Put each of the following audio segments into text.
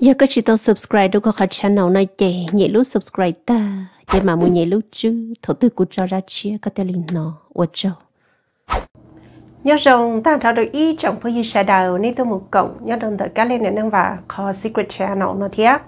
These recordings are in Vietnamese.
giờ có chị tao subscribe đâu có khả channel này chị nhảy lúc subscribe ta để mà muốn nhảy lúc chứ thổ tư của cho ra chia có tên linh nó ở chỗ nhớ rằng ta thảo được ý trong phương như sẽ đầu nên tôi một cậu nhớ đồng thời cá lên để năng và call secret channel nó thiệt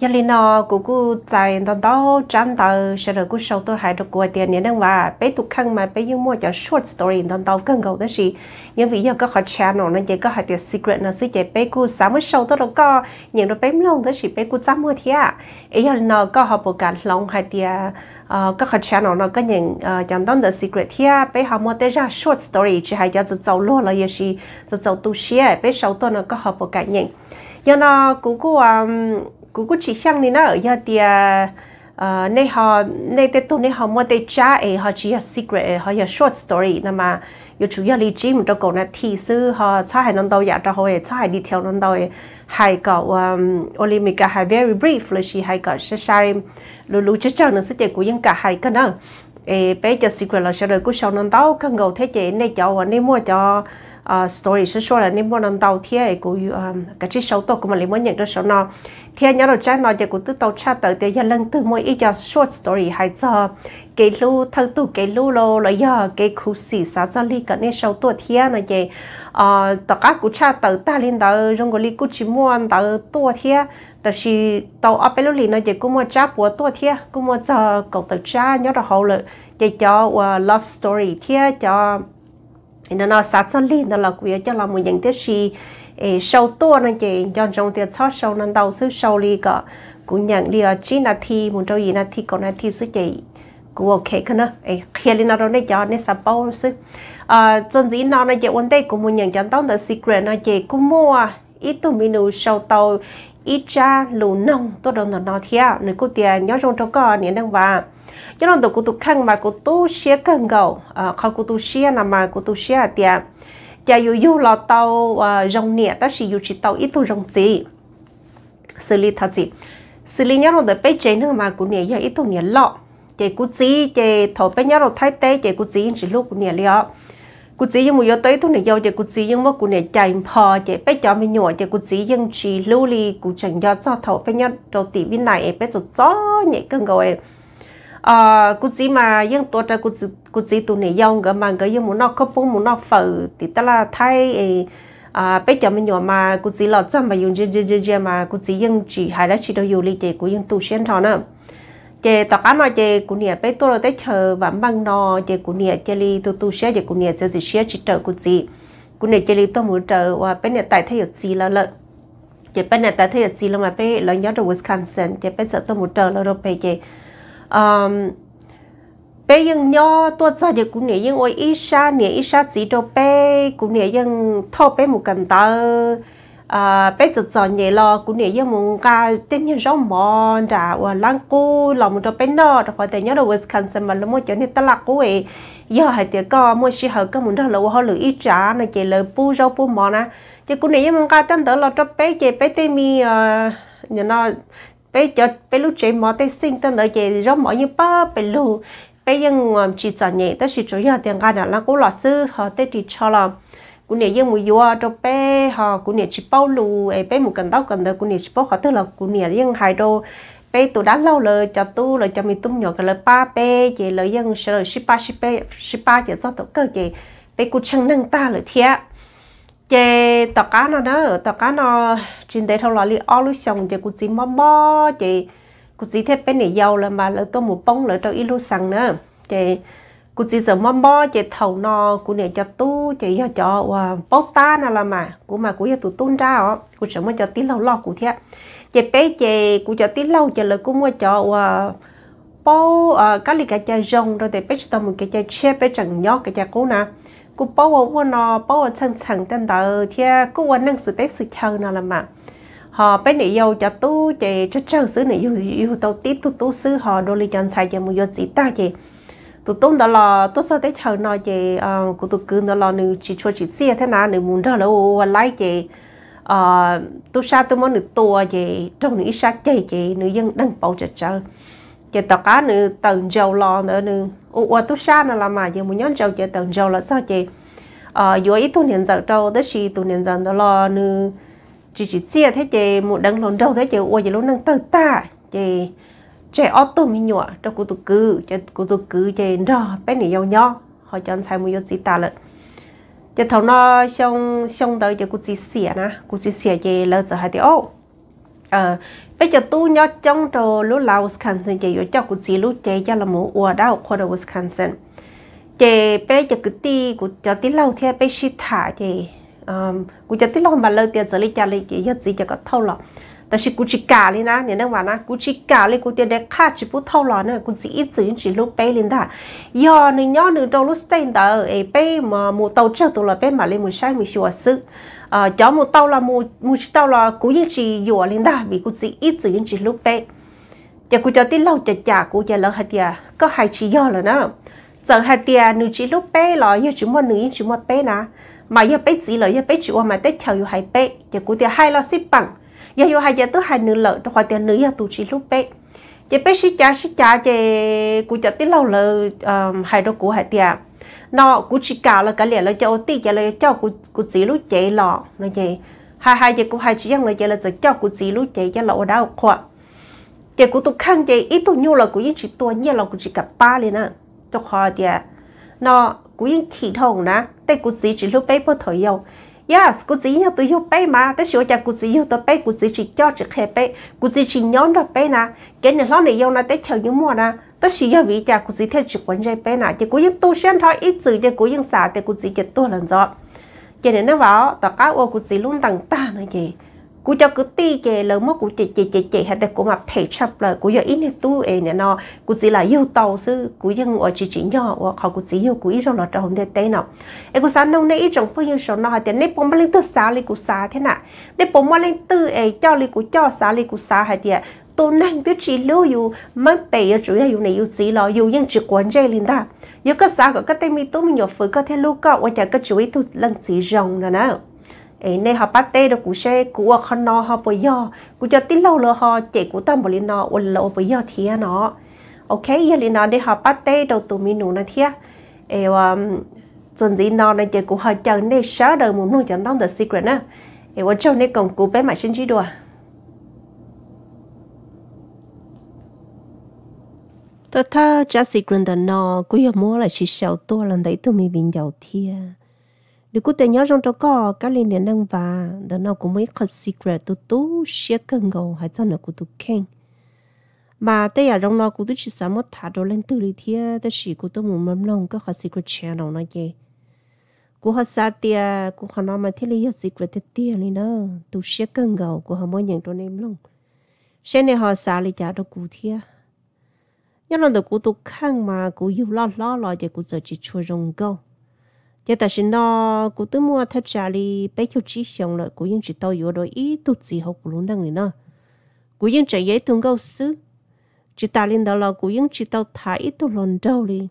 giờ lên nọ, cũng cô chạy đó đó chán tàu sẽ được cô sau tôi hay được qua tiền nên đang và bé tụ khăn mà bé yêu mua cho short story đó đó cần cầu đó gì nhưng vì giờ có họ channel nó chỉ có họ tiền secret nó sẽ chỉ bé cứ sáng mới sau tôi đâu có nhưng nó bé long đó gì bé cứ trăm mua thế à ấy giờ nó có họ bộ cả long hay tiền à, ờ, có họ channel nó có những chẳng ờ, đó the secret thế à bé họ mua tới ra short story chỉ hay cho tôi giàu luôn là giờ gì tôi giàu tu share bé sau tôi nó có họ bộ cả những giờ nó cũng cú cú chỉ sang này nó ở giờ thì ờ nay họ nay tết tuần nay họ mua tết cha ấy họ chỉ là secret e họ là short story nè mà yêu chủ yếu là trí mình đâu có là thi sư họ cho hai năm đầu giờ đó hồi cho hai detail năm đầu e. hai cậu um only mình cả hai very brief là chỉ hai cậu sẽ sai lulu lú chết chân nó sẽ chạy của những cả hai cái nữa ấy bây giờ secret là sẽ được của sau năm đầu cần gầu thế chị nay cháu và nay mua cho uh, story sẽ số là nên muốn nâng tàu cái chiếc sâu của mình lấy muốn nhận được số nó nhớ được chắc nó giờ của tư tàu cha tới giờ lần từ mỗi ít giờ short story hay giờ cái lu thân tụ cái lu lô là giờ cái khu xì xã cho ly cái nên sâu tàu thiê nó vậy uh, ờ, tất cha tới ta lên tới trong cái ly của chỉ muốn tới tàu thiê tại vì tàu ở bên nó cũng mua cháp của tôi thia cũng mua chờ cậu cha nhớ được hậu lự chỉ cho ờ, love story thia cho nó nó sát sân li nó là quý cho là một những thứ gì sâu to nó chỉ cho trong tiệt sót sâu nó đầu sức sâu li cả cũng nhận li ở chỉ là thi một trâu gì là thi còn là thi sức chỉ cũng ok cơ nữa ấy khi lên nó nó cho nên sập bao sức à trong gì nó nó chỉ vấn đề của một những trong đó là secret nó chỉ cũng mua ít tụi mình nụ sâu tàu ít cha lùn nông tôi đâu nó nó thiệt nếu cô tiền nhớ trong trong cò này đang vào cho nên tụi cô tụi khăn mà cũng tu xia cần gầu à khó cô tu xia là mà cô tu xia tiệt chả yêu yêu là tàu à, rồng nhẹ ta chỉ yêu chỉ tàu ít tu rồng gì xử lý thật gì xử lý nhau rồi bây chế nữa mà cũng nhẹ giờ ít tu nhẹ lọ chị cô chỉ chị thổ bây nhau rồi thay tế chị cô chỉ chỉ lúc cô nhẹ liọ cô chỉ nhưng mà giờ tới tu này giờ chị cô chỉ nhưng mà cô nhẹ chạy phò chị bây giờ mình nhỏ chị cô chỉ nhưng chỉ lưu ly cô chẳng giờ cho thổ bây nhau đầu tỷ bên này bây giờ cho nhẹ cơn gọi à ờ, cú chỉ mà những tổ trợ cú cú chỉ tụ này dòng cái mà cái những muốn nó khớp muốn nó phở thì ta là thay à bây giờ mình nhỏ mà cú chỉ lọt ra mà dùng chơi chơi chơi mà cú chỉ những chỉ hai đã chỉ đâu dùng lý chơi của những tụ xuyên thọ nữa chị tao cả nói chị cũng nhớ bây tôi tới chờ và bằng nó chị cũng nhớ chị đi tôi tôi sẽ chị cũng nhớ chị sẽ chỉ chờ của chỉ cũng nhớ chị li tôi muốn chờ và bây giờ tại thế giới gì là lợn chị bây giờ tại thế giới gì là mà bây là nhớ được Wisconsin chị bên giờ tôi muốn chờ là đâu bây giờ um, bé ยังย่อตัวใจเด็กกูเนี่ยยังโอ้ยอีชาเนี่ยอีชาจีโดเป้กูเนี่ยยังท่อเป้หมูกันเตออ่าเป้จุดจอนเนี่ยรอกูเนี่ยยังมึงกาเต้นยังร้องมอนด่าว่าลังกูหลอมึงจะเป็นนอแต่พอแต่เนี่ยเราเวสคันสมันแล้วมึงจะเนี่ยตลาดกูเอย่อให้เดี๋ยวก็มึงชิเหก็มึงได้แล้วว่าเขาหรืออีจ้าเนี่ยเจเลยปูเจ้าปูมอนะเจ้กูเนี่ยยังมึงกาเต้นเตอเราจะเป้เจเป้เต้มีเอ่อเนี่ยนอ bây giờ bây lúc chế mỏ tây sinh tân ở chế rau mỏ như bơ, bây lúc bây giờ ngầm chỉ cho nhẹ tới chỉ chủ yếu tiền gan là cũng lọ sư họ tây chỉ cho là cô nè dân mùi yêu cho bé họ cô nè chỉ bao lù ấy bé một cần tóc cần đó cô nè chỉ bao họ tức là cô nè dân hai đô bé tụi đã lâu rồi cho tu rồi cho mình tung nhỏ cái lời ba bé về lời dân sẽ rồi ship ba ship ba ship ba chỉ do tổ cơ về bé cũng chẳng nâng ta lời thiệt chị tao cá nó đó tao cá nó trên đấy thâu lò li o lu xong chị cũng chỉ mò mò chị cũng chỉ thêm bên này giàu là mà lỡ tôi một bông lỡ tôi ít lu sằng nữa chị cũng chỉ giờ mò mò chị thầu nó cũng này cho tu chị cho cho bốc ta nào là mà cũng mà cũng giờ tụi tuôn ra ó cũng sợ mà cho tí lâu lo cũng thế chị bé chị cũng cho tí lâu chị lỡ cũng mua cho bố ờ, cái gì cả chơi rong rồi thì bé tao một cái chơi che bé chẳng nhóc cái chơi cũ nào กูป้าวว่านอป้าวชังชังตั้งแต่เที่ยกูวันนั่งสืบเป็กสืบเชิงนั่นละมั้ง họ bên này yêu cho tu chị chắc chắn xứ này yêu yêu tàu tít tu tu xứ họ đôi ly sai cho mua gì ta chị tụ tu đó là tu sao tới chờ nó chị của tụ cứ đó là nữ chỉ cho chị xe thế nào nữ muốn đó là ô lái chị tu sa tu muốn nữ tua chị trong nữ sa chị chị nữ dân đang bảo trợ chờ chị tàu cá nữ tàu dầu lò nữa nữ wa tu sha na là mà giờ muốn nhón trâu giờ tận trâu là sao chị ờ vừa ít tu niệm giờ trâu tới khi tu niệm giờ đó lo nư chỉ chỉ chia thế chị một đằng lồn trâu thế chị wa giờ lúc năng tự ta chị chị ở tu mi nhọ trong cụ tu cứ chị cụ tu cứ chị đó bé này nhau nhau họ chọn sai một chút ta lận chị thầu nó xong xong tới chị cụ chỉ xỉa na cụ chỉ xỉa chị lỡ giờ hai tiếng ô ไปจะตู้ยอดจังโตลูลาวสคันเซนเจีอยวเจ้ากุจีลูเจียจะละหมูอัวดาวโคดาวสคันเซนเจไปจะกุตีกุจะตีเล่าเทียไปชิดถาเจอ่ากุจะตีลองมาเลยเตียนสลิจาริเจียัดสีจะก็เท่าหรอ但是古只咖哩呢，你能话呢？古只咖哩，古点点卡只不透了呢，古只一直只路背哩的。要你要你到路山的，哎背嘛，木到这多了背嘛哩木山木小事。啊，要木到了木木知道了，古一直有哩的，咪古只一直只路背。giờ e cô cho tí lâu chả chả cô giờ lỡ hạt giờ có hai chỉ do là nó giờ hạt giờ nữ chỉ lúc bé là giờ chúng mà nữ chúng mà bé nè mà giờ bé chỉ là giờ bé chịu mà tết chào yêu hai bé giờ cô hai lo xếp bằng giờ yêu hai giờ tôi hai nửa lợ cho khỏi tiền nữ giờ tụ chỉ lúc bé chỉ bé xí cha xí cha chỉ cụ chợ tí lâu lợ hai đứa cụ hai tiền nó cụ chỉ cả là cái liền là cho tí giờ là cho cụ cụ chỉ lúc chạy lọ nó vậy hai hai giờ cụ hai chỉ rằng là giờ là cho cụ chỉ lúc chạy cho lọ đau khoa chỉ cụ tôi khăn chỉ ít tôi nhiều là cụ yên chỉ tôi nhiều là cụ chỉ cả ba liền à cho khỏi tiền nó cụ yên chỉ thùng nè tay cụ chỉ chỉ lúc bé bớt thời yêu yes cú chỉ nhau tôi yêu bé mà tới sửa cho cú chỉ yêu tôi bé cú chỉ chỉ cho chỉ khe bé cú chỉ chỉ nhóm đó bé nè cái này lo này yêu nè tới chờ như mùa nè tới sửa cho vị cha cú chỉ theo chỉ quấn dây bé nè chỉ cú những tu sen thôi ít chữ cho cú những xả thì cú chỉ chỉ tu lần rồi cho nên nó bảo tất cả ô cú chỉ luôn tặng ta nữa gì cú cho cứ ti chè lớn mất cú chè chè chè chè hay là cú mà phải chấp lời, cú giờ ít nhất tu ấy nè nó cú chỉ là yêu tàu sư cú dân ở chỉ chỉ nhỏ ở họ cú chỉ yêu cú ít rồi là trong thế tế nọ ấy cú sáng nông này ít trong phương hiệu số nó hay tiền nếp bông lên tư xá li cú xá thế nè nếp bông lên tư ấy cho li cú cho xá li cú xá hay tiền tôi nang tôi chỉ lưu yêu mấy bé ở chủ yếu này yêu gì lo yêu nhưng chỉ quan trọng linh ta yêu cái xã của cái tên mi tôi mình nhớ phải có thể lưu cao và chả cái chủ yếu tôi lần gì rồng nữa nào ấy nên họ bắt tê được cụ xe cụ ở con nó họ bây giờ cụ cho tin lâu rồi họ chạy cụ tâm bồi nó ôn lâu bây giờ thì nó ok giờ lên nó để họ bắt tê đầu tụi mình nụ nó thiệt ấy um ờ, chuẩn gì nó này chạy cụ họ chờ nên sợ đời muốn nuôi chẳng tông the secret nữa em vợ chồng nên cùng cụ bé mà sinh chi đùa thật thà Jesse Grinder nó cũng yêu mua là chỉ sầu to lần đấy tụi mình bình giàu thiệt nếu cô tên nhớ trong đó có các liên liên năng và đó nó cũng mấy khó secret tu tu share cần gầu hay cho nó cũng tu khen mà tây à trong nó cũng tu chỉ sắm một thả đồ lên từ lý thia ta chỉ cũng tu muốn mầm lòng các khó secret channel nó vậy cô họ xa tia cô họ nói mà thế lý secret thế tia này nó tu share cần gầu cô họ mỗi nhận đồ nem lòng xem này họ xa lý trả đồ cụ thia nhớ lần được cô tu khăn mà cô yêu lo lo lo vậy cô giờ chỉ chua rong gầu giờ ta xin nó cụ tư mua thật trả đi bé chú chỉ xong rồi, cụ yên chỉ tao yếu rồi ý tụt gì học của luôn đang này nó cụ yên chạy dễ tung câu xứ chỉ ta lên đó là cụ yên chỉ tao thả ít tụt lòn đâu đi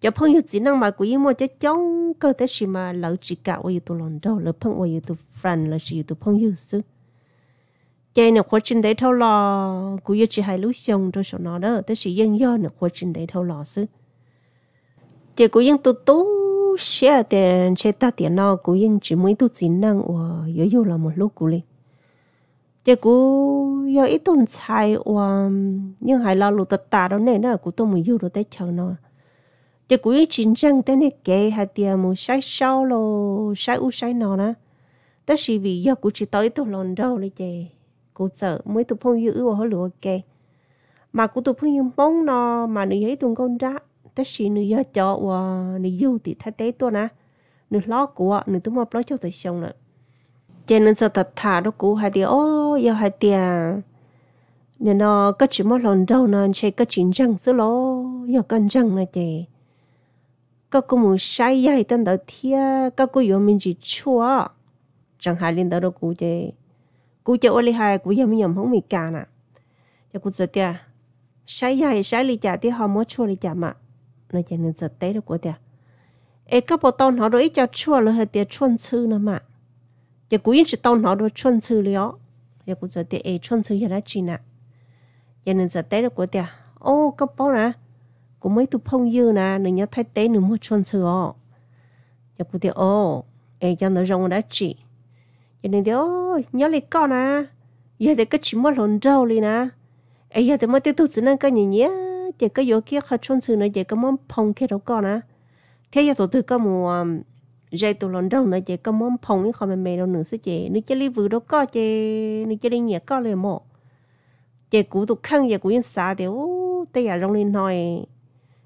giờ phong yêu chỉ năng mà cụ yên mua cho chống cơ thể gì mà lão chỉ cả ôi tụt lòn đâu lỡ phong ôi tụt friend lỡ chỉ tụt phong yêu xứ chơi nó khó trình đấy thâu lò cụ yên chỉ hai lúc xong rồi sau nó đó thế chỉ yên do nó khó trình đấy thâu lò xứ chỉ cụ yên tụt tụt xe tiền chế ta tiền nó cũng yên chỉ mới tu chín năng và yếu yếu là một lúc cũ liền chỉ cũ yếu ít tuần sai và nhưng hai lão lụt tạt tạt đó này nó cũng tôi mới yếu được tới chờ nó chỉ cũ yên chín chân tới này kệ hai tiền một sai sau lo sai u sai nó nữa. đó là vì yếu cũng chỉ tới tôi lần đầu lấy chị cũ sợ mới tôi phong yếu và hơi lụa kệ mà cũ tôi phong yếu bóng nó mà nữ ấy tuần con ra tất xí nữ do cho và nữ yêu thì thay tế tôi nè nữ lo của nữ tôi mà lo cho tôi xong nữa cho nên giờ thật thả đó cũ hai tiền ô giờ hai tiền nên nó có chỉ một lần đầu nè, chỉ có chín răng số lô giờ cần răng là chị các cô muốn sai dạy tên đầu thia các cô yêu mình chỉ chua à. chẳng hại lên đầu đó cũ chị cũ chơi ô li hai cũ giờ mình nhầm không bị cả nè cho cô giờ tiền sai dạy sai lý trả thì họ mới chua lý trả mà nó chỉ nên giật tế được của tiệt ấy các bộ tông họ đối cho chua là hơi tiệt chuân sư nữa mà giờ cũng yên chỉ tông họ đối chuân sư lió giờ cũng giật tiệt ấy chuân sư giờ đã chỉ nè giờ nên giật tế được của tiệt ô các bộ nè cũng mấy tụi phong dư nè nữa nhớ thay tế nữa mua chuân sư ó giờ cũng tiệt ô ấy cho nó rong đã chỉ giờ nên tiệt ô nhớ lấy con nè giờ để cái chỉ mua lồn trâu đi nè ấy giờ để mới tiếp tục chỉ nên cái gì nhé giờ cái yếu kia khó chôn sự nữa giờ cái món phong kia đâu có nè thế giờ tụi tôi cái một dây tụi lần đầu nữa giờ cái món phong ấy không mềm mày đâu nữa sẽ chị nước chơi vừa đâu có chị nước chơi đi nhẹ có liền mỏ chị cũ tụi khăn giờ cũng yên xả thì ô tây giờ rong lên nói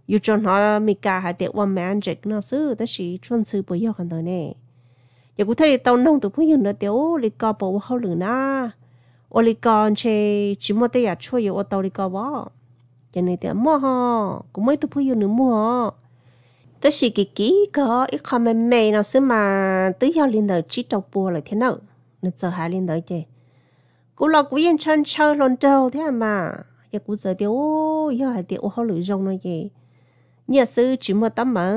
yêu cho nó mì cả hay tiệc quan mẹ anh chị nó xứ ta chỉ chôn sự bây giờ còn thôi nè giờ cũ thấy tao nông tụi phụ nữ nữa tiểu lì cò bộ hậu lửa na ô lì cò chê chỉ mua tây giờ chui ở tàu lì cò bỏ cho nên thì mua họ cũng mới tôi phụ yêu nữa mua tôi chỉ cái kỹ có ít không mềm mềm nào xứ mà tới giờ lên đời chỉ đầu bùa lại thế nào nó giờ hai lên đời chứ cũng là cũng yên chân chơi lon đầu, thế à mà giờ cũng giờ thì ô giờ hai thì ô họ lựa rong nói gì nhà sư chỉ mua tấm mà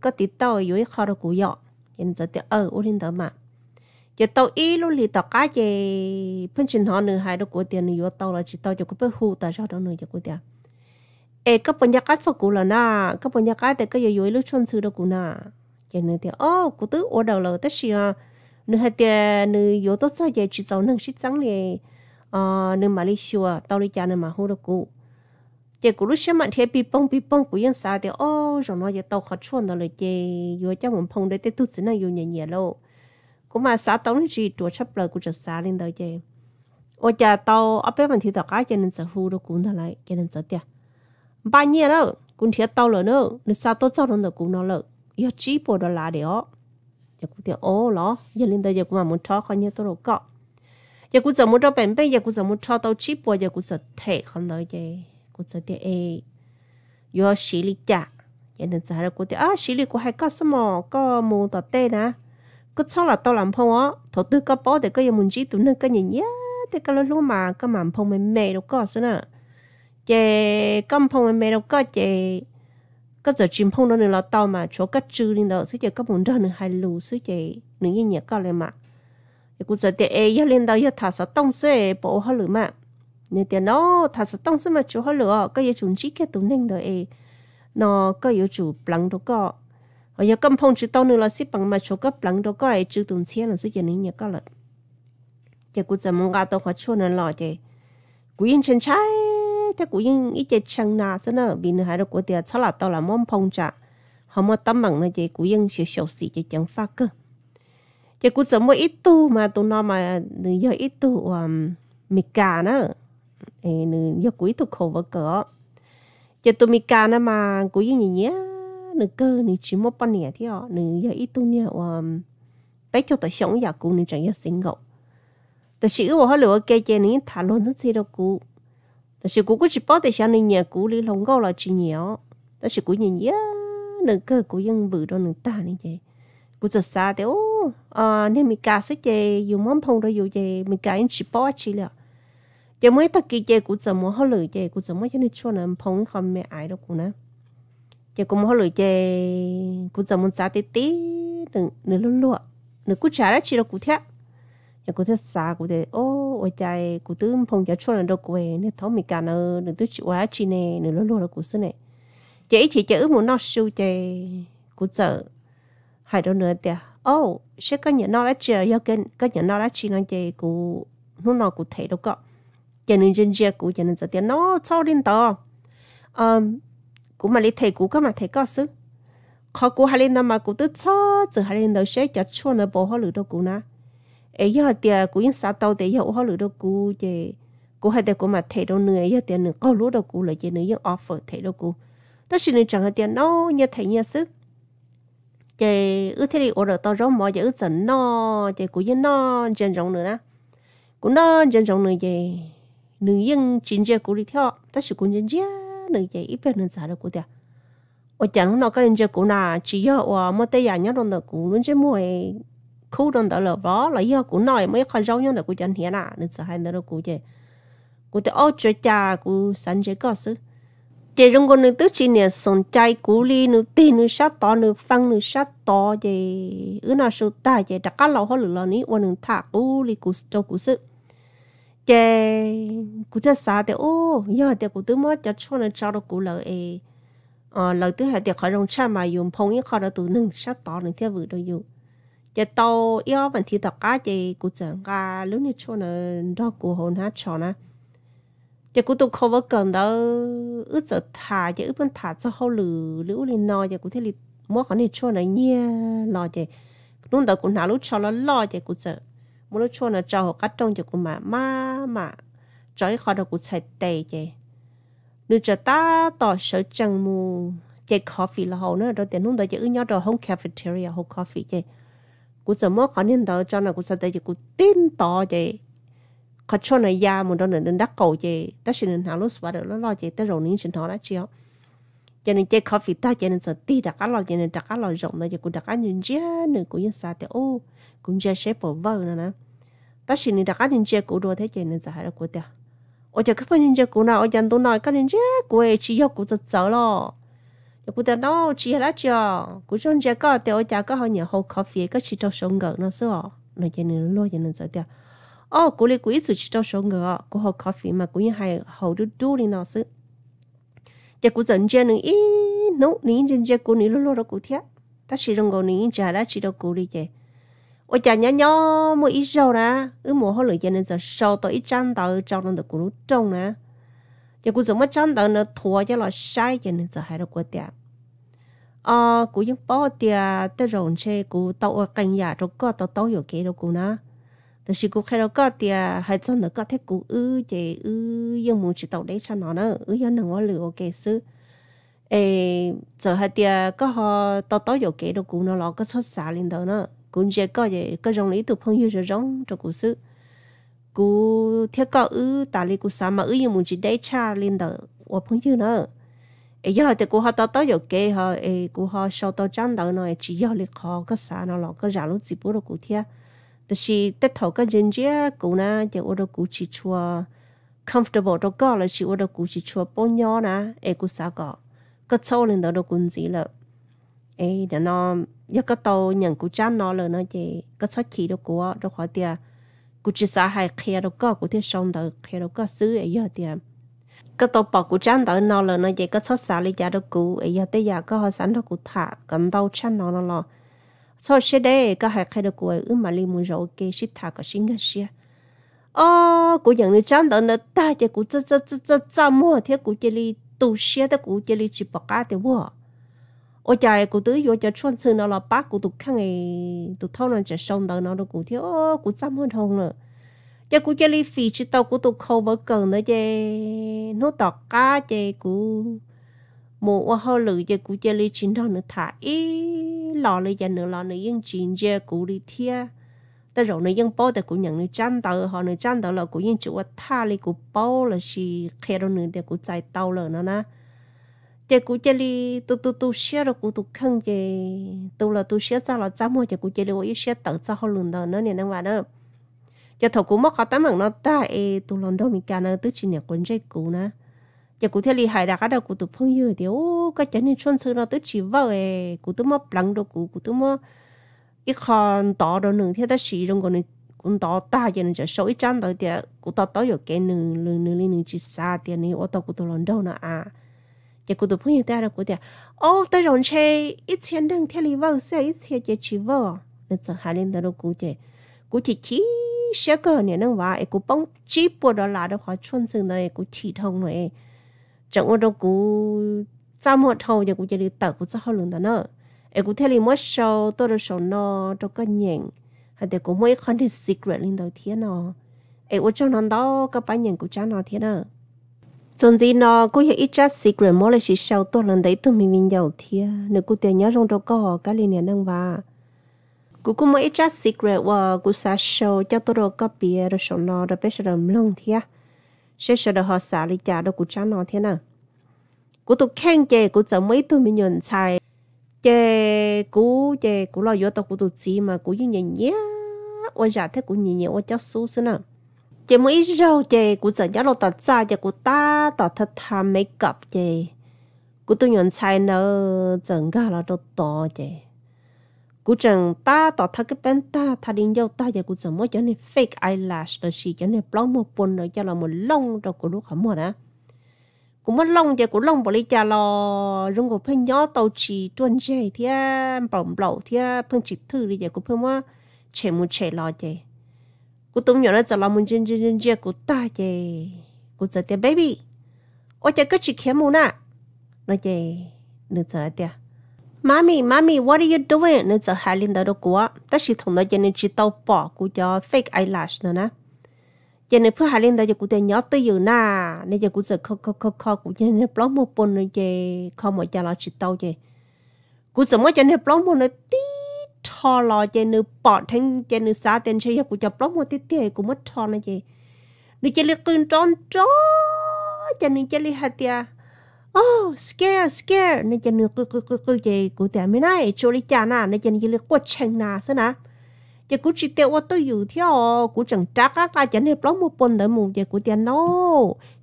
có tí tôi dưới kho đâu cũng dọ nên giờ thì ở ờ, ô lên đời mà giờ tàu ý luôn lì tàu cái, về phân trình họ nửa hai đâu của tiền nửa tàu là chỉ tàu cho cái bữa hù tàu cho đó nữa, cho của tiền ê các bạn cá cho cụ là na các bạn nhà cá à. thì cái yếu yếu lúc chôn sư đó na cái nữa thì ô cụ tứ ở đầu là tất à nữa hay thì à, nữa yếu tốt sao vậy chỉ giàu năng sức sáng à nữa mà lấy sửa à, tao lấy cha nữa mà hô đó cụ chỉ cụ lúc xem mặt thì bị bông bị bông cụ yên xa thì ô rồi nó giờ tao khó chôn rồi chỉ yếu cho mình phong để tới tu sĩ này yếu nhẹ nhẹ lâu mà xã tao nói gì chuột chấp lời của chợt xã lên đó chứ ôi cha tao ở bên mình thì tao cá cho nên sợ hư đó cũng thà lại cho nên sợ tiệt ba nhẹ đó cũng thiệt tao lỡ nữa nó sao tốt cho nó cũng nó lỡ giờ chỉ bộ đó là đó giờ cũng thiệt ố ló giờ linh đây giờ cũng mà muốn cho con nhớ tôi rồi giờ cũng giờ muốn cho bèn bèn giờ cũng giờ muốn cho tao chỉ bộ giờ cũng giờ thể con nói vậy cũng giờ thiệt ê giờ xử lý chả giờ nên giờ là cũng thiệt à xử lý cũng hay có sao mà có mua tờ tê nè cứ cho là tao làm phong á thầu tư có bỏ để có gì muốn chỉ tụi nó cái gì nhá thì cái lúc mà cái mà phong mềm mềm đâu có sao nữa chị công phong mẹ đâu có chị có giờ chim phong đó nữa là tao mà chỗ cắt chữ lên đó sứ chị có muốn đơn nữa hay lù sứ chị nữa như nhà có lại mà cũng giờ tiền ấy lên đó giờ thả sáu tông sứ bỏ họ lửa mà nên tiền nó thả sáu tông sứ mà chỗ họ lửa có giờ chúng chỉ cái tủ neng đó ấy nó có giờ chủ bằng đâu có ở giờ công phong chỉ tao nữa là xếp bằng mà chỗ có bằng đâu có ấy chữ tụng xe là sứ chị nữa nhà có lại chị cũng giờ muốn gà đâu họ chỗ nữa lọ chị cũng yên chân trái thế cũng yên ít chơi chân nà xí nữa vì nữa hai đứa của tiệt sáu là tao là món phong trả họ mà tâm bằng nó chơi cũng yên sự xấu xí chơi chẳng phát cơ chơi cũng giống mỗi ít tu mà tụi nó mà giờ ít tu um, mì cà nữa ấy nữa giờ cũng ít tu khổ vợ cỡ chơi tụi mì cà nữa mà cũng yên như nhé nữa cơ nữa chỉ một bữa nhiêu thì họ nữa giờ ít tu nè um, bé cho tao sống giờ cũng nữa chẳng giờ sinh họ cái ngộ 但是我好了，我姐姐呢，谈论这些的故。但是姑姑只包得小女 nhà 姑 lý lòng gâu là chỉ nhỏ 但是姑 nhìn nhớ nâng cơ cô dân vừa đó nâng ta như vậy cô giật xa thế ô à nên mình cả sức chè dùng mắm phong đó dùng chè mình cả anh chỉ bao chỉ là chè mới ta kỳ chè cô giật mua hơi lười chè cô giật mua cho nên cho nên không mẹ ai đâu cô nè chè cô mua hơi lười chè cô giật muốn giá tí tí nửa nửa nhà cụ thích xa cụ thế ô ôi chạy cụ tứ phong giá chua là đâu cụ ấy nên thấu mình cả nơ đừng tứ chịu quá chi nè nửa luôn luôn là cụ xưa này chị chỉ chữ muốn nó siêu chạy cụ sợ hai đâu nữa tiệt ô sẽ có nhận nó đã chờ do kênh có nhận nó đã chi nó chạy cụ nó nó cụ thể đâu có cho nên dân gia cụ cho nên giờ tiệt nó sau đến to um cụ mà lấy thầy cụ có mà thầy có sức khó cụ hai lên đó mà cụ tứ cho từ hai lên đó sẽ cho chua nó bỏ họ lửa đâu cụ na ấy giờ tiệt cũng những sao tàu tiệt giờ họ lựa đâu cú chứ cú hay tiệt cú mà thấy đâu nữa tiệt nữa có lúa đâu cú lại chứ nữa những offer thấy đâu cú tất nhiên chẳng hạn tiệt nó như thấy như sức chứ ư thế thì order tao rong mò giờ ư dần nó chứ cú những nó chân rong nữa nè cú nó chân rong nữa chứ nữ yên chính chế cú đi theo tất nhiên cú nhân chế nữ chế ít bên nữ giả đâu cú tiệt ở chẳng nó cái nhân chế cú nào chỉ giờ ở mất tay nhà nó đâu cú nhân chế mua khu đông đó là vó là yêu cũng nói mấy con rau nhau là của chân hiền à nên sợ hai nữa cũng chị cũng tôi ôi chơi cha cũng sẵn chơi có sự chị trong con nữ tức chị nè sòng chay cú li nữ tin nữ sát to nữ phăng nữ sát to chị ứ nào số ta chị đặt cá lâu hơn là ní quan nữ thả cú li cú cho cú sự chị cú chơi xa thì ô giờ thì cú tứ mới cho cho nên cháu nó cú lời ấy ờ lợi hai thì khỏi rong cha mà dùng phong ý khỏi đó tụ nâng sát to nâng theo vừa đâu dùng giờ dạ, tàu yêu bản thì đọc cá chị cụ chẳng cả lúc này cho nó đó cụ hồn hát cho nó. giờ cụ tụ cover cần đó ướt giờ thả giờ ướt bên thả cho hậu lử lũ lên nò giờ dạ, cụ thế là mua cái này cho nó nhia lo chị dạ. lúc đó cụ nào lúc cho nó lo chị cụ chờ mua lúc cho nó cho họ cắt trong giờ cụ mà mà mà cho cái khó đó cụ chạy tè chị nếu cho ta tỏ sở chẳng mù chị coffee là hậu nữa đó tiền lúc đó chị ướt nhau đồ không cafeteria không coffee chị cú giờ mua khó nên đó cho là cú sao đây cú tin to vậy khó cho này ya đó đôi nên đắc cầu vậy ta xin nên hàng lúc vào được nó lo vậy ta rồi nín xin thọ đã chưa cho nên khó coffee ta cho nên sợ ti đặt cá lo cho nên đặt cá lo rộng đó cho cú đặt cá nhìn chia nữa cú yên xa thì ô cú chia shape của vợ nữa nè ta xin nên đặt cá nhìn chia cú đua thế cho nên giờ hai cú tiêu ôi giờ các bạn nhìn chia cú nào ô giờ tôi nói các nhìn chia cú ấy chỉ yêu cú giờ giờ lo 就不得咯，只啦叫，古种只个对我家个好年好咖啡，个吃到上个那是哦，那也能落也能走掉。哦，古里古一直吃到上个，古好咖啡嘛，古也还好多多哩那是。只古人家能咦，侬你人家古你落落到古天，但是人个你只啦吃到古里个。我家娘娘么一手呢，我么好了也能在手到一张到招弄到古路中呢。giờ cũng dùng mất chân đó nó thua cho là sai cho nên giờ hai đâu có tiền à cũng những bao tiền tới rồi xe cũng tàu ở cành nhà rồi có tàu tàu hiểu cái đâu cũng nó thì chỉ cũng khai đâu có tiền hai chân nó có thể cũng ư chị ư nhưng muốn chỉ tàu đấy cho nó nữa ư cho nó ngó lửa ok sư ê giờ hai tiền có họ tàu tàu hiểu cái đâu cũng nó lo có xuất xả lên đó nữa cũng chỉ có vậy có dòng lý tụ phong yêu rồi giống cho cũng sư cú theo cọ ư tà li cú sao mà ư như muốn chỉ đấy cha lên đờ, và phong như nữa ấy giờ thì cú họ tao tao giờ kê họ ấy cú họ sau tao chăn đầu nói chỉ giờ lịch họ có sao nó lọ có giả lúc gì bữa đó cú theo tức là tết thầu có dân chia cú na thì ô đó cú chỉ chua comfortable đồ có là chỉ ô đó cú chỉ chua bao nhiêu na ấy cú sao có có sâu lên đờ đồ cú gì lợ. ấy để nó giờ có tàu nhận cú chăn nó là nó chỉ có sót chỉ đồ cú đồ khỏi tiệt กูจะสาหายเคลียร์ก็กูที่ชงเดอเคลียร์ก็ซื้อไอ้ยอดเดียก็ตัวปอกูจ้างเดอนอเลยนะยัยก็ชดสาลิยาดกูไอ้ยอดเดียก็หอสันดกูถ่ากันเดาชั้นนอนนอชดเชเดก็หายเคลียร์กูอืมมาลีมูโจเกชิถ่าก็ชิงกันเชียอ๋อกูอย่างนี้จ้างเดอนตาจะกูจะจะจะจะจะมั่วเที่ยกูจะลีตูเชียแต่กูจะลีจีบกาแต่ว่า ô trời cụ tứ vô cho chuan sư nó là bác cụ tụt khăn ngày tụt thâu nó chả sông đó nó đâu cụ thiếu ô trăm hơn hồng nữa cho cụ chơi li phì chứ tao cụ tụt khâu bớt cần nữa chơi nó tọt cá chơi cụ mù ô hô lử chơi cụ chơi li đó nữa thả lò lấy giờ nữa lò nữa yên chín chơi cụ đi thia ta rồi nữa yên bao ta cụ nhận nữa chăn họ nữa chăn tờ là cụ yên chịu ta li cụ bao là xì khéo nữa để cụ chạy tàu lờ nó na chị cũng chơi đi tu tu tu xe rồi cũng tu không chị tu là tu xe ra là cháu mua chị cũng chơi đi ôi xe tự cho họ lần đó nữa nè năng vào đó chị thầu cũng mất cả tám mạng nó ta e tu lần đầu mình cả nó tức chỉ nhà quân dây cũ nè chị cũng chơi đi hại đã cả đâu cũng tu phong như thì ô cái chân nên xuân sư nó tức chỉ vợ e cũng tu mất lăng đồ cũng cũng tu mất ít còn tỏ đồ nữa thì ta xì trong còn cũng tỏ ta giờ nên chỉ số ít chân tới thì cũng tỏ tỏ được cái nữa, nửa nữa nửa chỉ xa thì này ô tô cũng tu lần đầu nữa à 结果都朋友带了过的，哦，带上车一千两天里往下一千就起步，那走下领导都过的，过的起些个年能娃，一个帮几波的拉的话，穿成那一个体统嘞，整我都过这么头就过这里打过之后领导呢，一个天里没收多的收呢，多个人，还得过每一款的 secret 领导天呢，哎，我叫领导个把人过讲那天呢。Chọn gì nó cũng hiểu ít chắc secret mỗi lần chỉ sau tôi lần đấy tôi mình mình giàu thia nếu cô tiền nhớ trong đó có cả liền nhà nâng và cô cũng mới ít chắc secret và cô xả show cho tôi rồi có bìa rồi sau nó rồi bây giờ làm lông thia sẽ sau đó họ xả đi trả đó cô chán nó thế nào cô tôi khen chè cô chọn mấy tôi mình nhận xài chè cô chè cô lo vô tao cô tôi chỉ mà cô như nhẹ nhẹ ôi giả thế cô nhẹ nhẹ ôi cháu xú xí nào chỉ mỗi rau chè của dân giáo lô tạt ra cho của ta tạt thật thà mấy cặp chè của tôi nhận sai nợ dân gà là đồ to chè của chẳng ta tạt thật cái bên ta thà đi dâu ta giờ của dân mỗi cho nên fake eyelash là xì cho nên blog một bồn rồi cho là một lông rồi của lúc hỏng rồi á cũng mất lông giờ của lông bỏ đi cha lò rung của phân gió tàu chỉ tuần chè thì bỏng bầu thì phân chỉ thư đi giờ của phân mà chè một chè lò chè cô tung nhỏ nó cho làm mình chân chân chân chân cú ta chè cô giờ tiệt baby ôi chà cứ chị kém mu nè nó chè nó giờ tiệt mommy mommy what are you doing nó giờ hai linh đó đâu cô, ta chỉ thùng nó cho nên chỉ tàu bỏ cô cho fake eyelash nữa nè cho nên phải hai linh đó cho cô tiệt nhớ tới giờ nè nên giờ cô giờ khó khó khó khó cú cho nên block một bồn rồi chè không mà cho nó chỉ tàu chè cô giờ mới cho nên block một nó tí thò lò chơi nữ bỏ thằng chơi nữ xa tên chơi của chập lóc một tiết tiết của mất thò này chị nữ chơi liệt cưng tròn tró chơi nữ chơi liệt hạt oh scare scare nữ chơi nữ cứ cứ cứ cứ chơi của tiệt mới này chỗ đi chả nà nữ chơi nữ liệt quật chèn nà xí nà chơi của chị tiệt tôi dụ theo của chẳng trắc á là chơi liệt lóc một bồn đỡ mù chơi của tiệt nó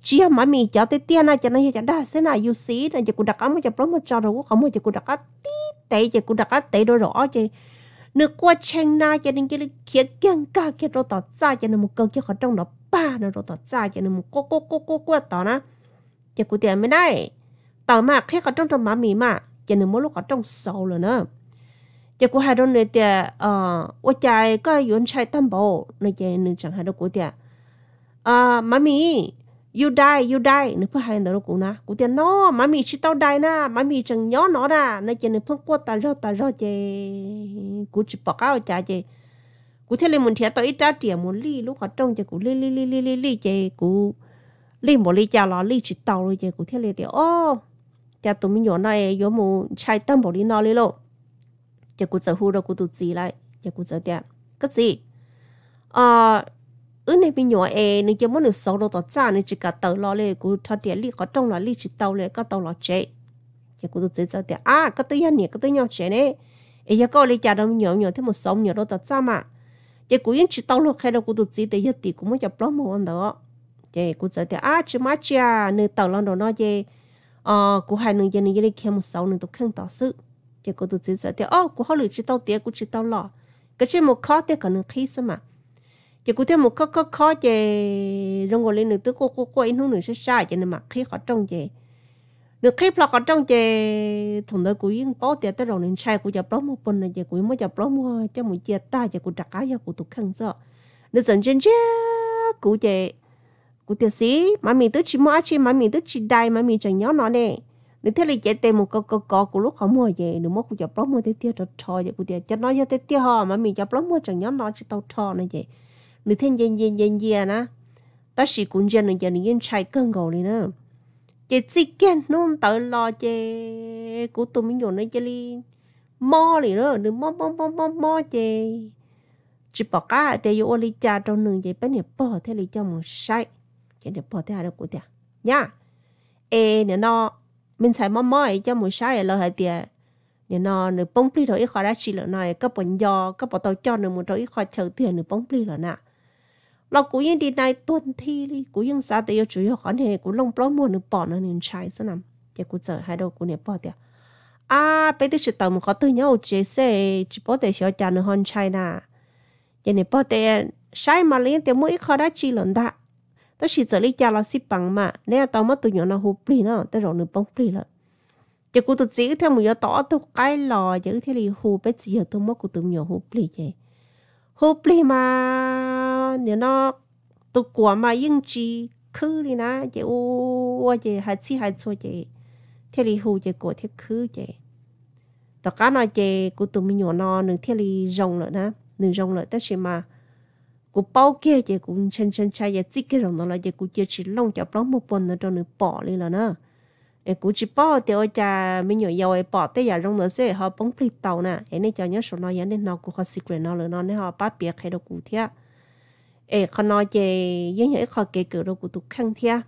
chỉ là mà mì cháu tiết tiết nà chơi này chơi đa xí nà you see nà chơi của đặc á mà chơi lóc một trò đâu có không mà chơi của đặt á tí tệ chơi của đặc á tệ đôi rõ chơi นึกว่าเชงนาจะนึงจะเขียเกี่ยงกาเขียเราต่อจ้าจะนึงมุกเกลี่ยขอต้องเราป้าเราต่อจ้าจะนึงมุกโกโกโกโกต่อนะจะกูเตียนไม่ได้ ต่อมาแค่ขอต้องทำมามีมาจะนึงมุกลูกขอต้องเศร้าเลยเนะจะกูหาดนเลเตียเอ่อว่าใจก็ย้อนใช้ตั้มโบในใจหนึ่งจังหาดกูเตียเอ่อมามี you die you die nếu phải hai nữa cũng na cũng tiền nó mà mì chỉ tao die na mà mì chẳng nhớ nó ra nên chỉ nên phong qua ta rót ta rót chứ cũng chỉ bỏ cao cha chứ cũng thế lên mình thiệt tao ít ra tiền một ly lúc họ trông chứ cũng ly ly ly ly ly ly chứ cũng ly một ly chả là ly chỉ tao rồi chứ cũng thế lên tiền ô chả tụi mình nhỏ này nhớ mù chạy tâm bỏ đi nó đi lộ chứ cũng giờ hú rồi cũng tự chỉ lại chứ cũng giờ tiền cái gì à ở này bên nhỏ e nên cho muốn nửa sáu đô tỏ cha nên chỉ cả tàu lo lệ của thọ địa li có trong là li chỉ tàu lệ có tàu lo chế chỉ của tôi dễ dàng tiền à có tôi nhận nhỉ có tôi nhau chế nè ấy giờ có li cha đâu nhỏ nhỏ thêm một sáu nhỏ đô tỏ cha mà chỉ của yên chỉ tàu lo khai đâu của tôi chỉ để giờ thì cũng mới chập bao một anh đó chỉ của dễ tiền à chỉ mát cha nên tàu lo đó nó chỉ à, của hai nửa giờ nửa giờ đi khai một sáu nửa tôi khăng tỏ sự chỉ của tôi dễ dàng tiền ô của họ lựa chỉ tàu tiền của chỉ tàu lo cái chỉ một khó tiền còn nửa khi sao mà chỉ cứ thêm một khó khó khó chè rong ngồi lên nửa tứ cô cô cô in hú nửa sẽ sai chè nên mặc khi khó trong chè nửa khi plọ khó trong chè thùng đó cúi in bao tiền tới rồi nên sai cúi giờ lắm một phần này chè cúi mới giờ lắm mua cho một chia ta chè cúi trả cái cho cúi tụt khăn sợ nửa dần chân chè cúi chè cúi tiền xí mà mình tới chỉ mua chỉ mà mình tới chỉ đai mà mình chẳng nhớ nó nè nếu thế là chạy tìm một cái cái cái của lúc họ mua về nếu mua cũng giờ plom mua thế tia rồi thò vậy cũng tia cho nó giờ thế tia họ mà mình chọn plom mua chẳng nhớ nó chỉ tao thò này vậy nữ thiên nhiên nhiên nhiên nhiên á ta chỉ cũng dân là dân yên chạy cơn gầu đi nữa chỉ chỉ kiện nó tự lo chê cú tụi mình dùng nó chơi đi mò đi nữa đừng mò mò mò mò mò chê chỉ bỏ cả để yêu ô li cha trong nương vậy bên này bỏ thế này cho một e sai cái để bỏ thế hai đâu của tiệt nhá ê nè nó mình xài mò mò cho một sai là hai tiệt nè nó nửa bông pli ít khó đã chỉ là này các bọn do các bọn tao cho nửa một ít khó chờ tiền nửa bông pli là nè เรากูยังดีในต้นที่ลีกูยังซาเตียวจุยขอนเหกูลงปล้อมมัวนึงปอนนึงใช้ซะนำเดี๋ยวกูเจอให้ดูกูเนี่ยปอเดียวอ่าไปที่ชุดต่อมึงเขาตื่นเย้าเจเซ่จิปอเตเชียวจานฮอนไชน่าเดี๋ยวเนี่ยปอเตใช้มาเลี้ยงเดี๋ยวมึงอีกเขาได้จีหล่นได้但是这里加了西帮嘛，你要到么都用那湖北呢，但让你帮北了。就古都只天木要到都改了，就天里湖北只有都么古都用湖北耶，湖北嘛。nếu nó tu quả mà yên chi khứ đi na chị ô ô chị hai chi hai số chị thế thì hù chị của thế khứ chị tất cả nói chị của tụi mình nhỏ nó nương thế thì rồng nữa nè nương rồng nữa tất nhiên mà của bao kia chị cũng chân chân chai chị chỉ cái rồng nó là chị cũng chưa chỉ lông chọc lông một phần nữa cho nương bỏ đi là na, em cũng chỉ bỏ thì ôi mình nhỏ giàu em bỏ tới giờ rồng nữa sẽ họ bóng phi tàu nè em này cho nhớ số nó giờ nên nó cũng có secret nó nữa nó nên họ bắt biệt hay đâu cụ thiệt ê con nói về những những khó kể cử đâu của tụi khăn thia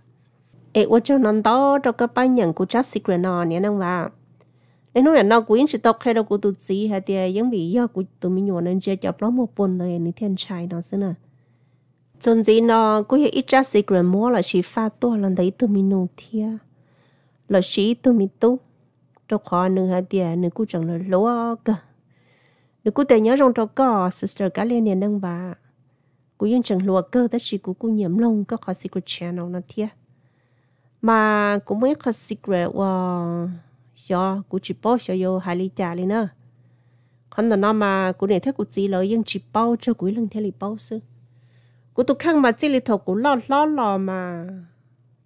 ê ô cho nó đó cho các bạn nhận của chắc secret nè năng và nên lúc này nó cũng chỉ tóc hay đâu của tụi gì hay thì những vị do của tụi mình nhồi nên chơi cho nó một buồn này nên thiên trai nó xưa nè chôn gì nó cũng ít chắc secret là chỉ pha to lần đấy tụi mình nổ thia là chỉ tụi mình tu cho khó nữa hay thì nữa cũng chẳng là lúa nữa cũng để nhớ trong cho có sister cá liên nè năng và กูยังจังลัวเกอร์แต่ชีกูกูเหยียมลงก็ขอ secret channel นะเทียมากูไม่ขอ secret ว่าเชียวกูจีบเชียวหายลีจ่าเลยเนอะคนนั้นมากูเนี่ยถ้ากูจีเลยยังจีบเจ้ากูยังเทลีบซื้อกูตุกข้างมาจีลิทกูล้อล้อลอมา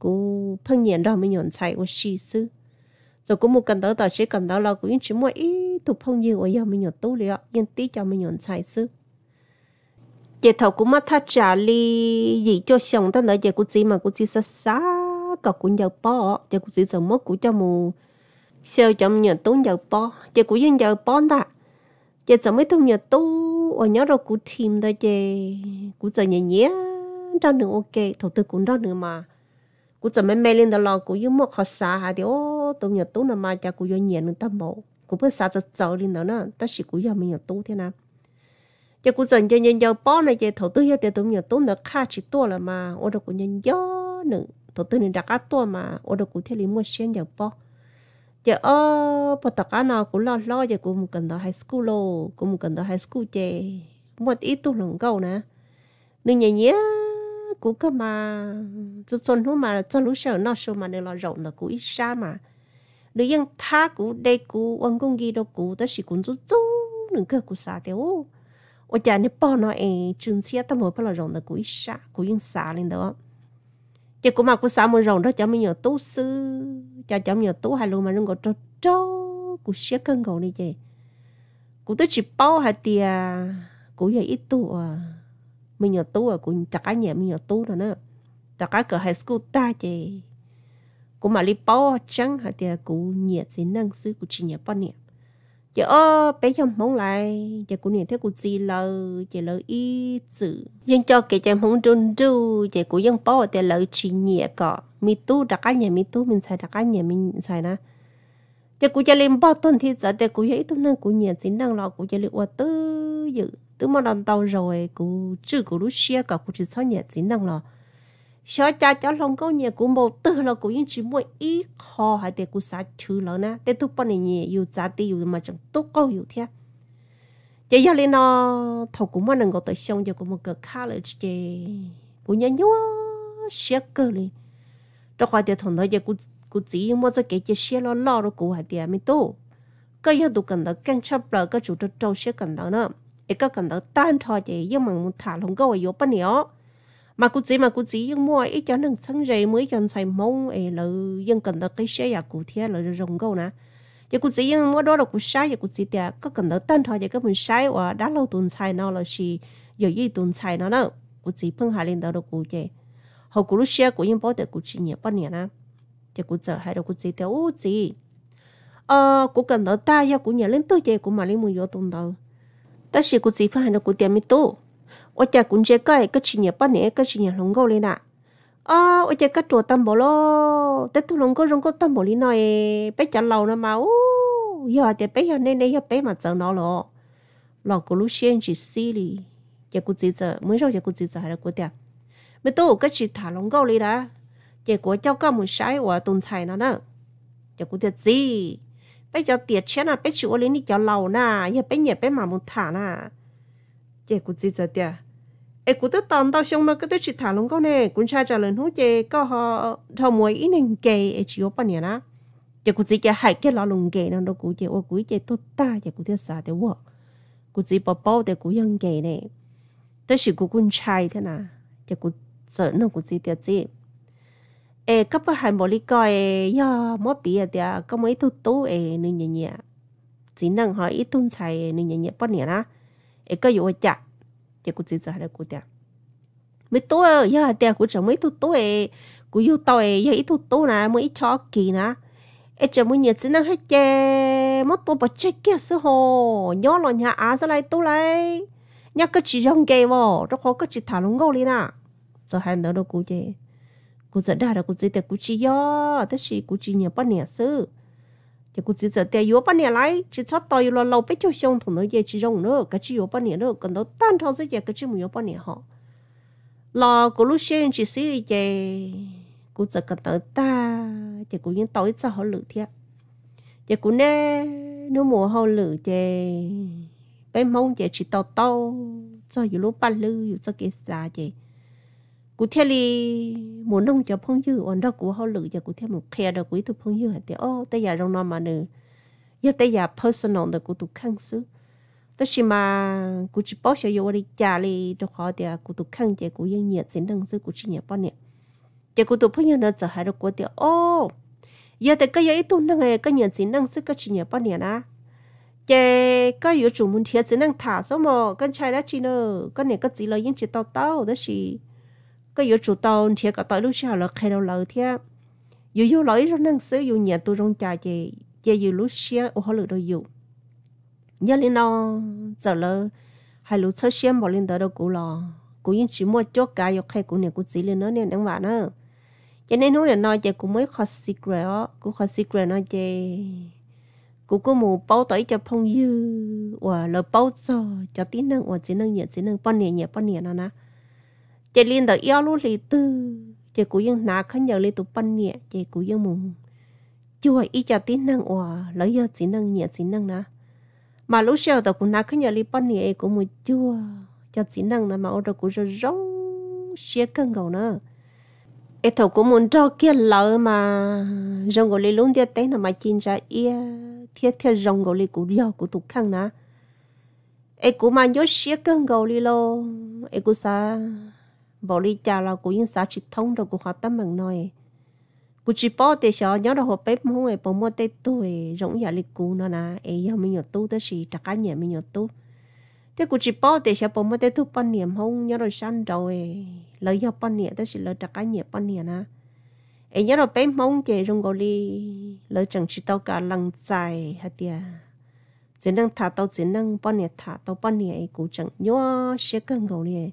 กูเพิ่งเหยียนดอกไม่หย่อนใส่ว่าชีซื้อ rồi cũng một cần tới tờ chỉ cần đó là cũng chỉ mua ít thuộc phong dương ở giờ mình nhận tú liệu yên tí cho mình nhận xài xứ giờ thầu cũng mất thắt trả li gì cho xong ta nói giờ cũng chỉ mà cũng chỉ xa xa còn cũng giờ bỏ giờ cũng chỉ giờ mất cũng cho mù sao chậm nhờ tốn giờ bỏ giờ cũng yên giờ bỏ ta giờ chậm mấy tốn nhờ tu ở nhớ đâu cũng tìm ta giờ cũng giờ nhẹ nhẹ đó nữa ok thầu tư cũng đó nữa mà cũng chậm mấy mấy lên đó lo cũng yên một họ xa hả thì ô tốn nhờ tu là mà giờ cũng vô nhẹ nữa ta mổ cũng bớt xa cho chờ lên đó nữa ta chỉ cũng giờ mình nhờ tu thế nào giờ cũng dần dần dần dần bỏ này giờ thầu tư giờ tiền tụi mình tốn được khá chỉ tua là mà ô được cũng nhân gió nữa thầu tư nên đặt cá tua mà ô được cũng theo lý mua xuyên giờ bỏ giờ ô bỏ tất cả nào cũng lo lo giờ cũng cần đó high school lo cũng cần đó high school chè một ít tu lòng câu nè nên nhẹ nhẹ cũng cơ mà chút xuân hôm mà cho lúc sau nó sau mà nên lo rộng là cũng ít xa mà nếu yên ta cũng đây cũng ông công ghi đâu cũng tất sự cũng chút chút nâng cơ cũng xa theo 我家那包那哎，真些他们不了用的故意杀，故意杀人的。结果嘛，故杀么用的，咱们有都是，咱咱们有都还路嘛，人个招招，故些更高呢这。故都去包还的啊，故也一多啊，没有多啊，故大家也没有多了呢，大家个还是够大的。故嘛哩包啊，真还的故业只能是故职业半年。giờ bé chồng mong lại giờ cũng nhìn thấy cũng gì lờ giờ lờ ý chữ nhưng cho cái chồng mong đun ru giờ cũng vẫn bỏ tiền lờ chỉ nhẹ cả mi tu đã cái nhà mi tu mình xài đã cái nhà mình xài na giờ cũng giờ lên bỏ tuần thì giờ thì cũng thấy tuần năng cũng nhẹ chính năng lọ cũng giờ liệu tư dự tư mà đòn tàu rồi cũng chữ cũng lúc xia cả cũng chỉ sao nhẹ chính năng lọ 小家家龙沟年古某得了古因只莫一考还得古啥去了呢？得都半年又咋地又嘛整都高有天。giờ giờ lên nó thầu cũng mà nâng tới xong giờ cũng một cái khá là chê cũng nhớ nhớ xe cơ đi đó qua thì thằng đó giờ cũng cũng chỉ mua cho cái chiếc xe lo lo rồi cũng hay thì mình tu cái giờ tụ cần đó căng chấp là cái chủ trâu xe cần đó nữa cái cần đó tan thò vậy nhưng mà muốn thả lỏng cái gì vậy bao nhiêu mà cũng chỉ mà cũng chỉ nhưng mua ít cho nên sáng dậy mới cho xài mông ấy là dân cần được cái xe nhà cụ thế là rồng gấu nè giờ cũng chỉ nhưng mua đó là cụ sai giờ cũng chỉ tiệt có cần được tên thôi giờ cái mình sai và đã lâu tuần xài nó là gì giờ gì tuần xài nó nữa cũng chỉ phân hai lên đó là cụ chứ hậu cụ lúc xe của yên bảo để cụ chỉ nhớ bao nhiêu nè giờ cụ chờ hai đầu cụ chỉ tiệt ô chỉ, ờ cũng cần được ta giờ cụ nhớ lên tới giờ cụ mà lên mua vô tuần đầu đó là cụ chỉ phân hai đầu cụ tiệt mới tốt 我家 cũng chơi cái cái chuyện nhà bắt cái chuyện lồng gấu lên nè à ở chơi cái chùa tam bảo lo tết thu lồng gấu lồng gấu tam bảo lên này bé chả lâu nữa mà ô giờ thì bé giờ nên nên giờ bé mà sợ nó lo lo cô lúc xuyên chỉ giờ cô chỉ sợ mới rồi giờ cô chỉ sợ là cô tiệt mới tôi cái chuyện thả lồng gấu lên đã giờ cô cháu có một sai của tôn tài nó nữa giờ cô gì bây giờ tiệt chết là bé chịu lên đi cho lâu nè giờ bé nhẹ bé mà một thả nè chế cụ gì giờ tiệt ấy cụ tới tòn tao xong nó cứ tới chỉ thả luôn con này cũng cha trả lời hú chế có họ thầu mồi ít nên kề ấy chỉ có bao nhiêu na chế cụ chỉ chế hại cái lọ lùng kề nó đâu cụ chế ô cụ chế tốt ta chế cụ tới sao tới vợ cụ chỉ bỏ bao để cụ nhân kề này tới chỉ cụ cũng trai thế nào chế cụ sợ nó cụ chỉ tiệt gì ê cấp bậc hành bồ lý coi ya mót bì à tiệt có mấy tu tu ê nên nhẹ nhẹ chỉ năng hỏi ít tuân chạy nên nhẹ nhẹ bao nhỉ na 一个有家，结果这次还来过掉。mấy tuổi ơi, giờ tiền của chồng mấy tuổi tuổi, của yêu tuổi, giờ ít tuổi tuổi nè, mới ít cho kỳ nè, ít chồng mới nhiệt sinh năng hết chè, mất tuổi bật chết kia sơ hồ, nhớ lo nhà á ra lại tuổi lại, nhà cứ chỉ rong ghê vò, đó khó cứ chỉ thả lông gâu đi nè, giờ hai đứa đâu cũng chè, cũng giờ đã là cũng chỉ tiền cũng chỉ yo, tất chỉ cũng chỉ nhiều bao nhiêu sự. 就估计这点有半年来，只差到有了老百姓相同的业绩用了，搿只有半年了，跟到单趟子也搿只没有半年好。那搿路线只是也，估计搿等大，结果因到一只好路贴，结果呢，你莫好路的，被某也只到到，这一路半路有这个啥的。cú thể li muốn nông cho phong dư ổn đó cụ họ lự cho cụ thể một khe đó quý tụ phong dư hả? thế ô tới giờ trong năm mà nữa giờ tại giờ personal đó cú tụ khăn xứ tới khi mà cú chỉ bảo cho yêu đi trả li đó họ thì cú tụ khăn thì cú yên nhiệt xin đăng xứ cú chỉ nhiệt bao nhiêu thì cú tụ phong dư nó giờ hai đó cụ thì ô giờ tại cái giờ tụ năng này cái nhiệt xin đăng xứ cái chỉ nhiệt bao nhiêu nè, chế cái yếu chủ muốn thiệt xin đăng thả số mà cái trai đã chỉ nữa cái này cái gì là yên chỉ tao tao đó chỉ cái yếu chủ tàu thì có tới lúc sau là khai đầu lợi thế yếu yếu lợi rồi năng sử dụng nhà tôi trong trà chị chị yếu lúc sau ô họ lựa đồ yếu nhớ lên nó giờ là hai lúc sau xem bỏ lên tới đâu cũ lò cũ yên chỉ mua chốt cái, yếu khai cũ này cũ chỉ lên nó nên đang bạn nữa cho nên lúc này nói chơi cũng mới khó secret á cũng khó secret nói chơi, cô cô mù bao tới cho phong dư và lỡ bao giờ cho tí năng và chỉ năng nhiệt chỉ năng bao nhẹ nhẹ bao nhẹ nó nè chị liên tới yêu luôn lì tư chị cũng vẫn nà khăn nhờ lì tụ bắn nhẹ chị cũng vẫn mùng chưa ý cho tí năng hòa lấy giờ chỉ năng nhẹ chỉ năng nà mà lúc sau tao cũng nà khăn nhờ lì bắn nhẹ cũng mùi chưa cho chỉ năng nà mà ở đâu cũng rất rong xé cân gầu nữa ê thầu cũng muốn cho kia lỡ mà rong gầu lì luôn tiếc tế nà mà chín ra ia thiết thiết rong gầu lì cũng do cũng tụ khăn nà ê cũng mà nhớ xé cân gầu lì lo ê cũng sao bỏ đi chào là của những xã chỉ thông đâu của họ tâm bằng nói cụ chỉ bỏ để sợ nhớ đâu hộp bếp không ai bỏ mua tê tuổi rộng giả lịch cụ nó nà ấy giờ mình nhớ tu tới gì trả cá nhẹ mình nhớ tu thế cụ chỉ bỏ để sợ bỏ mua tê thu bón niệm không nhớ rồi săn rồi lấy giờ bón niệm tới gì lấy trả cá nhẹ bón niệm nà ấy nhớ rồi bếp mong chị rong gọi đi lấy chẳng chỉ tao cả lăng dài hả tiệt chỉ năng thả tao chỉ năng bón niệm thả tao bón niệm cụ chẳng nhớ sẽ cần gọi đi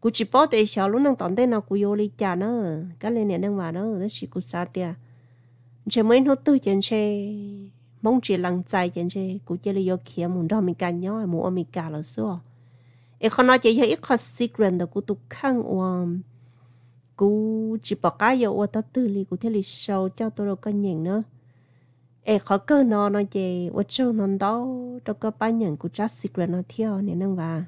cú chỉ bỏ để xào lúc nâng tận thế nào cú vô lý cha nó cái này nè nâng vào nó đó chỉ cú xa tia chỉ mới nó tư chân xe mong chỉ lăng trái chân xe cú chỉ là vô kia muốn đó mình cả nhau muốn ôm mình cả là sao ít con nói chỉ giờ ít con secret đó cú tụ khăng oan, cú chỉ bỏ cái giờ oa tao tư li cú thế li sâu cho tôi đâu có nhận nữa em khó cơ nó nói chỉ oa châu nó đó đâu có bao nhận cú chắc secret nó theo nè nâng vào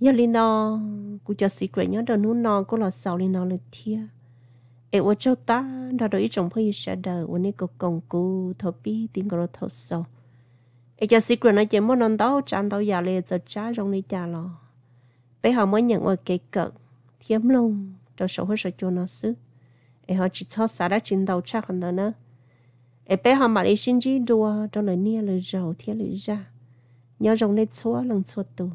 giờ lên nó cụ cho secret nhớ đầu nút nó cô lọ sầu lên nó lên thia ê ô châu ta đó đối chồng phải sợ đời ô nè cô công cụ thọ bi tiếng cô thọ sầu ê cho secret nó chỉ muốn nó đâu chán đâu giờ lên cho chả rong đi chả lọ bây họ mới nhận ở cái cỡ thiếm lông cho sầu hết rồi cho nó xứ ê họ chỉ cho xả đã chín đầu chắc hơn nữa nữa ê bé họ mà đi xin chỉ đùa cho lời nia lời giàu thiệt lời ra nhớ rong lên xóa lần xóa tù